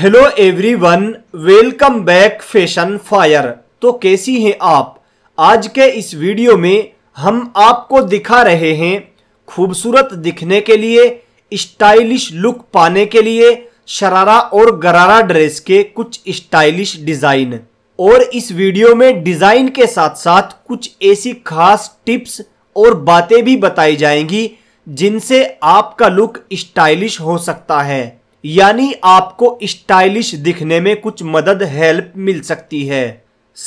hello everyone welcome back fashion fire तो कैसी हैं आप आज के इस वीडियो में हम आपको दिखा रहे हैं खूबसूरत दिखने के लिए स्टाइलिश लुक पाने के लिए शरारा और गरारा ड्रेस के कुछ स्टाइलिश डिज़ाइन और इस वीडियो में डिज़ाइन के साथ साथ कुछ ऐसी खास टिप्स और बातें भी बताई जाएंगी जिनसे आपका लुक स्टाइलिश हो सकता है यानी आपको स्टाइलिश दिखने में कुछ मदद हेल्प मिल सकती है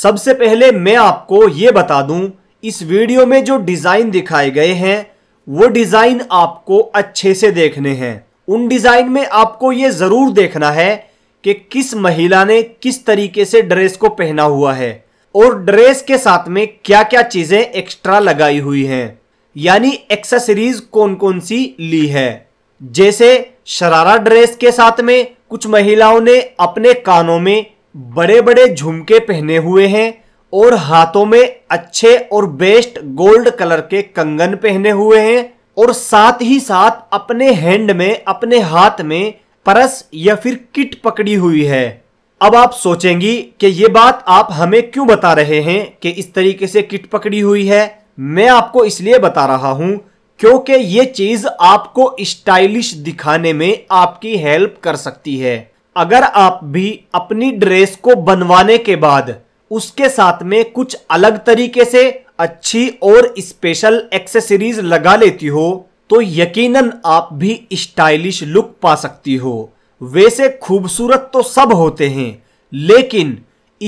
सबसे पहले मैं आपको ये बता दूं इस वीडियो में जो डिज़ाइन दिखाए गए हैं वो डिज़ाइन आपको अच्छे से देखने हैं उन डिज़ाइन में आपको ये ज़रूर देखना है कि किस महिला ने किस तरीके से ड्रेस को पहना हुआ है और ड्रेस के साथ में क्या क्या चीज़ें एक्स्ट्रा लगाई हुई हैं यानी एक्सेसरीज कौन कौन सी ली है जैसे शरारा ड्रेस के साथ में कुछ महिलाओं ने अपने कानों में बड़े बड़े झुमके पहने हुए हैं और हाथों में अच्छे और बेस्ट गोल्ड कलर के कंगन पहने हुए हैं और साथ ही साथ अपने हैंड में अपने हाथ में परस या फिर किट पकड़ी हुई है अब आप सोचेंगी कि ये बात आप हमें क्यों बता रहे हैं कि इस तरीके से किट पकड़ी हुई है मैं आपको इसलिए बता रहा हूं क्योंकि ये चीज आपको स्टाइलिश दिखाने में आपकी हेल्प कर सकती है अगर आप भी अपनी ड्रेस को बनवाने के बाद उसके साथ में कुछ अलग तरीके से अच्छी और स्पेशल एक्सेसरीज लगा लेती हो तो यकीनन आप भी स्टाइलिश लुक पा सकती हो वैसे खूबसूरत तो सब होते हैं लेकिन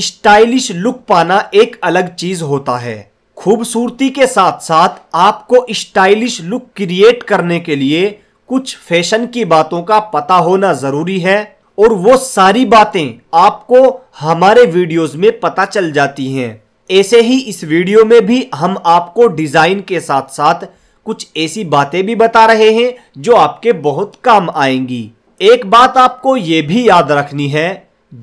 स्टाइलिश लुक पाना एक अलग चीज होता है खूबसूरती के साथ साथ आपको स्टाइलिश लुक क्रिएट करने के लिए कुछ फैशन की बातों का पता होना ज़रूरी है और वो सारी बातें आपको हमारे वीडियोस में पता चल जाती हैं ऐसे ही इस वीडियो में भी हम आपको डिज़ाइन के साथ साथ कुछ ऐसी बातें भी बता रहे हैं जो आपके बहुत काम आएंगी एक बात आपको ये भी याद रखनी है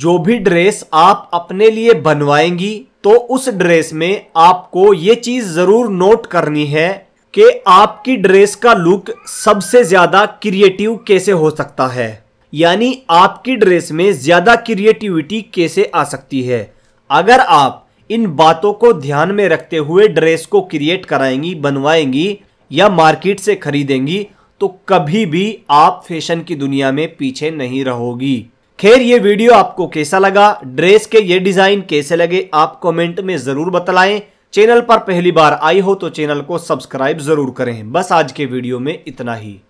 जो भी ड्रेस आप अपने लिए बनवाएंगी तो उस ड्रेस में आपको ये चीज़ ज़रूर नोट करनी है कि आपकी ड्रेस का लुक सबसे ज़्यादा क्रिएटिव कैसे हो सकता है यानी आपकी ड्रेस में ज़्यादा क्रिएटिविटी कैसे आ सकती है अगर आप इन बातों को ध्यान में रखते हुए ड्रेस को क्रिएट कराएंगी बनवाएंगी या मार्केट से खरीदेंगी तो कभी भी आप फैशन की दुनिया में पीछे नहीं रहोगी खैर ये वीडियो आपको कैसा लगा ड्रेस के ये डिज़ाइन कैसे लगे आप कमेंट में ज़रूर बतलाएं चैनल पर पहली बार आई हो तो चैनल को सब्सक्राइब ज़रूर करें बस आज के वीडियो में इतना ही